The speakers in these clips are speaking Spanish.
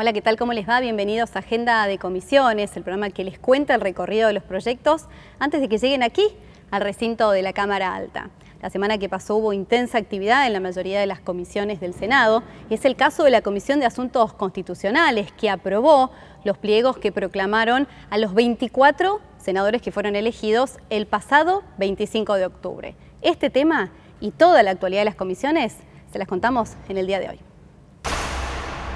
Hola, ¿qué tal? ¿Cómo les va? Bienvenidos a Agenda de Comisiones, el programa que les cuenta el recorrido de los proyectos antes de que lleguen aquí al recinto de la Cámara Alta. La semana que pasó hubo intensa actividad en la mayoría de las comisiones del Senado y es el caso de la Comisión de Asuntos Constitucionales que aprobó los pliegos que proclamaron a los 24 senadores que fueron elegidos el pasado 25 de octubre. Este tema y toda la actualidad de las comisiones se las contamos en el día de hoy.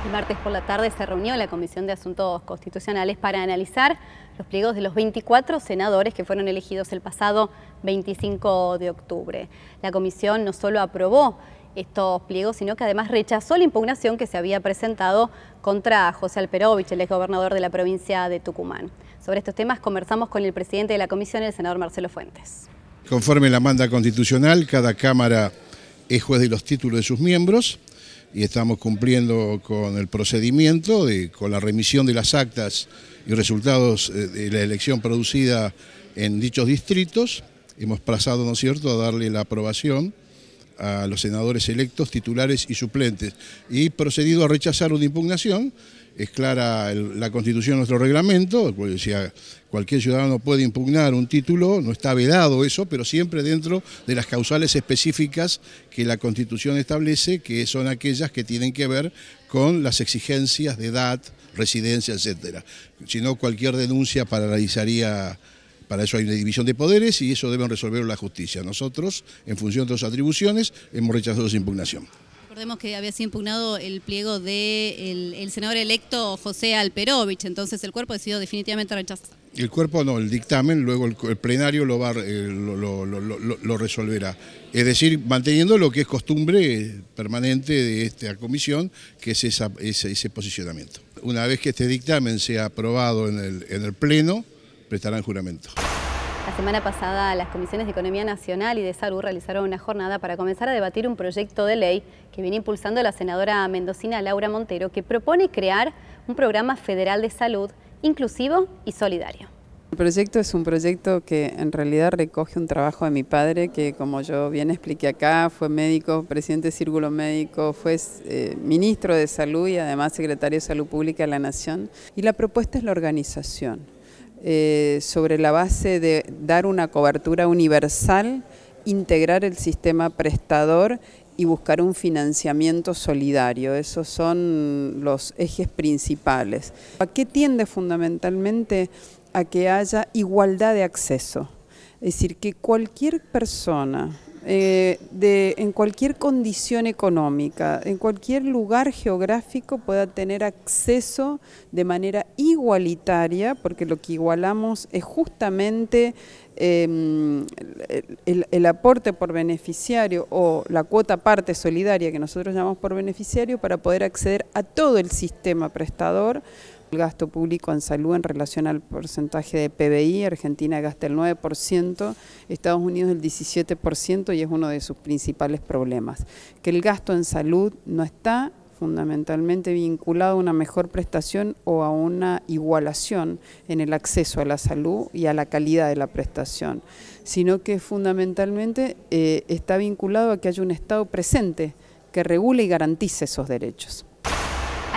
El martes por la tarde se reunió la Comisión de Asuntos Constitucionales para analizar los pliegos de los 24 senadores que fueron elegidos el pasado 25 de octubre. La comisión no solo aprobó estos pliegos, sino que además rechazó la impugnación que se había presentado contra José Alperovich, el exgobernador de la provincia de Tucumán. Sobre estos temas conversamos con el presidente de la comisión, el senador Marcelo Fuentes. Conforme la manda constitucional, cada Cámara es juez de los títulos de sus miembros y estamos cumpliendo con el procedimiento, de, con la remisión de las actas y resultados eh, de la elección producida en dichos distritos. Hemos pasado, ¿no es cierto?, a darle la aprobación a los senadores electos, titulares y suplentes, y procedido a rechazar una impugnación, es clara la Constitución, nuestro reglamento, decía, pues, cualquier ciudadano puede impugnar un título, no está vedado eso, pero siempre dentro de las causales específicas que la Constitución establece, que son aquellas que tienen que ver con las exigencias de edad, residencia, etcétera. Si no, cualquier denuncia paralizaría para eso hay una división de poderes y eso deben resolver la justicia. Nosotros, en función de sus atribuciones, hemos rechazado esa impugnación. Recordemos que había sido impugnado el pliego del senador electo José Alperovich, entonces el cuerpo ha sido definitivamente rechazado. El cuerpo no, el dictamen, luego el, plenario eh, lo, resolverá. Es decir, manteniendo lo que es costumbre permanente de esta comisión, que es ese, posicionamiento. Una vez que este dictamen sea aprobado en el Pleno, prestarán juramento. La semana pasada, las comisiones de Economía Nacional y de Salud realizaron una jornada para comenzar a debatir un proyecto de ley que viene impulsando la senadora mendocina Laura Montero, que propone crear un programa federal de salud inclusivo y solidario. El proyecto es un proyecto que en realidad recoge un trabajo de mi padre, que como yo bien expliqué acá, fue médico, presidente de Círculo Médico, fue eh, ministro de Salud y además secretario de Salud Pública de la Nación. Y la propuesta es la organización eh, sobre la base de dar una cobertura universal, integrar el sistema prestador y buscar un financiamiento solidario. Esos son los ejes principales. ¿A qué tiende fundamentalmente? A que haya igualdad de acceso. Es decir, que cualquier persona eh, de, en cualquier condición económica, en cualquier lugar geográfico pueda tener acceso de manera igualitaria, porque lo que igualamos es justamente em, el, el, aporte por beneficiario o la cuota parte solidaria que nosotros llamamos por beneficiario para poder acceder a todo el sistema prestador el gasto público en salud en relación al porcentaje de PBI, Argentina gasta el 9%, Estados Unidos el 17% y es uno de sus principales problemas. Que el gasto en salud no está fundamentalmente vinculado a una mejor prestación o a una igualación en el acceso a la salud y a la calidad de la prestación, sino que fundamentalmente eh, está vinculado a que haya un Estado presente que regule y garantice esos derechos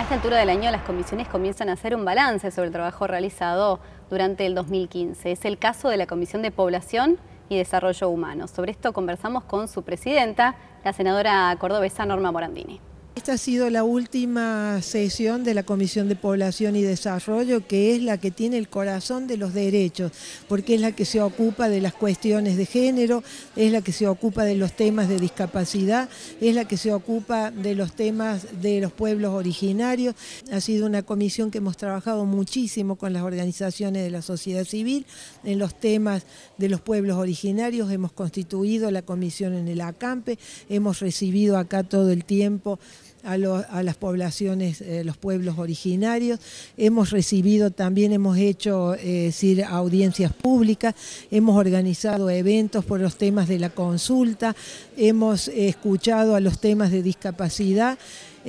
esta altura del año las comisiones comienzan a hacer un balance sobre el trabajo realizado durante el 2015. Es el caso de la Comisión de Población y Desarrollo Humano. Sobre esto conversamos con su presidenta, la senadora cordobesa Norma Morandini esta ha sido la última sesión de la Comisión de Población y Desarrollo, que es la que tiene el corazón de los derechos, porque es la que se ocupa de las cuestiones de género, es la que se ocupa de los temas de discapacidad, es la que se ocupa de los temas de los pueblos originarios. Ha sido una comisión que hemos trabajado muchísimo con las organizaciones de la sociedad civil en los temas de los pueblos originarios, hemos constituido la comisión en el acampe, hemos recibido acá todo el tiempo a, las poblaciones, eh, los pueblos originarios. Hemos recibido, también hemos hecho eh, audiencias públicas, hemos organizado eventos por los temas de la consulta, hemos escuchado a los temas de discapacidad.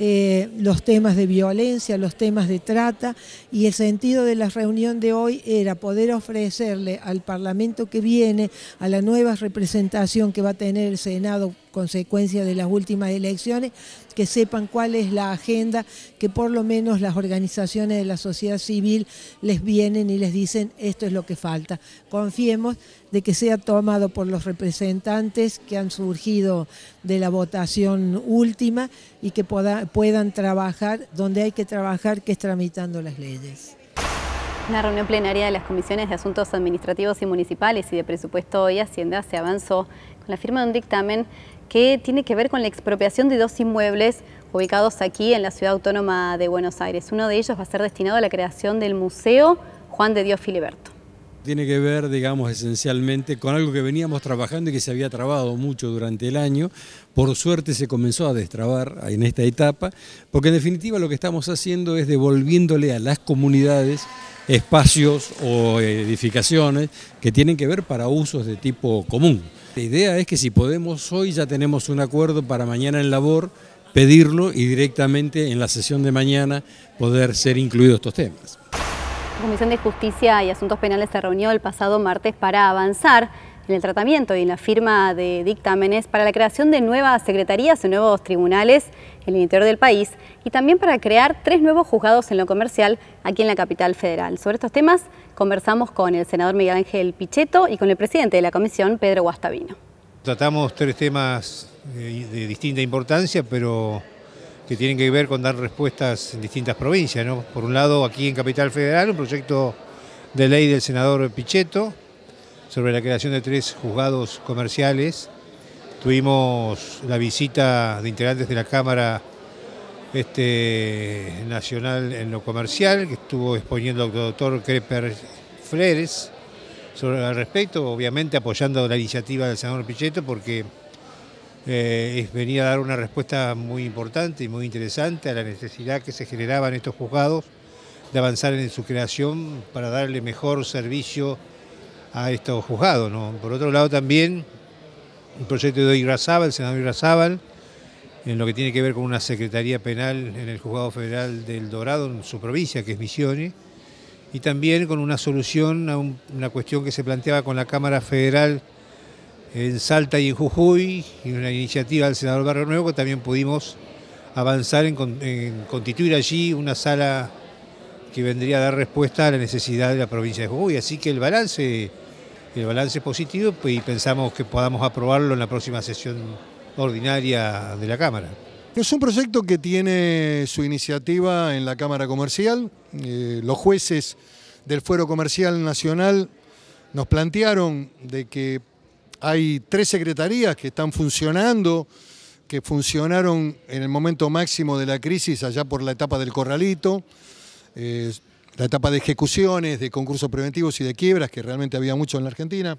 Eh, los temas de violencia, los temas de trata, y el sentido de la reunión de hoy era poder ofrecerle al Parlamento que viene, a la nueva representación que va a tener el Senado consecuencia de las últimas elecciones, que sepan cuál es la agenda, que por lo menos las organizaciones de la sociedad civil les vienen y les dicen esto es lo que falta. Confiemos de que sea tomado por los representantes que han surgido de la votación última y que puedan trabajar donde hay que trabajar, que es tramitando las leyes. Una reunión plenaria de las comisiones de Asuntos Administrativos y Municipales y de Presupuesto y Hacienda se avanzó con la firma de un dictamen que tiene que ver con la expropiación de dos inmuebles ubicados aquí en la ciudad autónoma de Buenos Aires. Uno de ellos va a ser destinado a la creación del Museo Juan de Dios Filiberto tiene que ver, digamos, esencialmente con algo que veníamos trabajando y que se había trabado mucho durante el año. Por suerte se comenzó a destrabar en esta etapa, porque en definitiva lo que estamos haciendo es devolviéndole a las comunidades espacios o edificaciones que tienen que ver para usos de tipo común. La idea es que si podemos, hoy ya tenemos un acuerdo para mañana en labor, pedirlo y directamente en la sesión de mañana poder ser incluidos estos temas. La Comisión de Justicia y Asuntos Penales se reunió el pasado martes para avanzar en el tratamiento y en la firma de dictámenes para la creación de nuevas secretarías y nuevos tribunales en el interior del país y también para crear tres nuevos juzgados en lo comercial aquí en la capital federal. Sobre estos temas conversamos con el senador Miguel Ángel Pichetto y con el presidente de la comisión, Pedro Guastavino. Tratamos tres temas eh, de distinta importancia, pero que tienen que ver con dar respuestas en distintas provincias. Por un lado, aquí en Capital Federal, un proyecto de ley del senador Pichetto sobre la creación de tres juzgados comerciales. Tuvimos la visita de integrantes de la Cámara este, Nacional en lo Comercial, que estuvo exponiendo el doctor Creper Flores sobre al respecto, obviamente apoyando la iniciativa del senador Pichetto, porque eh, es venir a dar una respuesta muy importante y muy interesante a la necesidad que se generaba en estos juzgados de avanzar en su creación para darle mejor servicio a estos juzgados. ¿no? Por otro lado también un proyecto de Irrazábal, el senador Irrazábal, en lo que tiene que ver con una secretaría penal en el Juzgado Federal del Dorado, en su provincia, que es Misiones, y también con una solución a una cuestión que se planteaba con la Cámara Federal en Salta y en Jujuy, y una iniciativa del senador Barrio Nuevo, que también pudimos avanzar en, constituir allí una sala que vendría a dar respuesta a la necesidad de la provincia de Jujuy. Así que el balance, el balance es positivo pues, y pensamos que podamos aprobarlo en la próxima sesión ordinaria de la Cámara. Es un proyecto que tiene su iniciativa en la Cámara Comercial. Eh, los jueces del Fuero Comercial Nacional nos plantearon de que hay tres secretarías que están funcionando, que funcionaron en el momento máximo de la crisis, allá por la etapa del corralito, eh, la etapa de ejecuciones, de concursos preventivos y de quiebras, que realmente había mucho en la Argentina,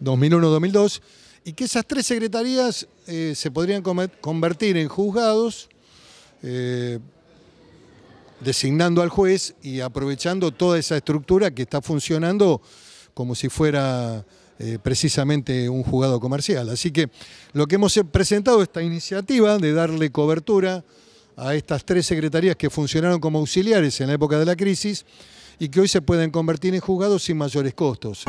2001-2002, y que esas tres secretarías eh, se podrían convertir en juzgados, eh, designando al juez y aprovechando toda esa estructura que está funcionando como si fuera eh, precisamente un jugado comercial. Así que lo que hemos presentado esta iniciativa de darle cobertura a estas tres secretarías que funcionaron como auxiliares en la época de la crisis y que hoy se pueden convertir en juzgados sin mayores costos.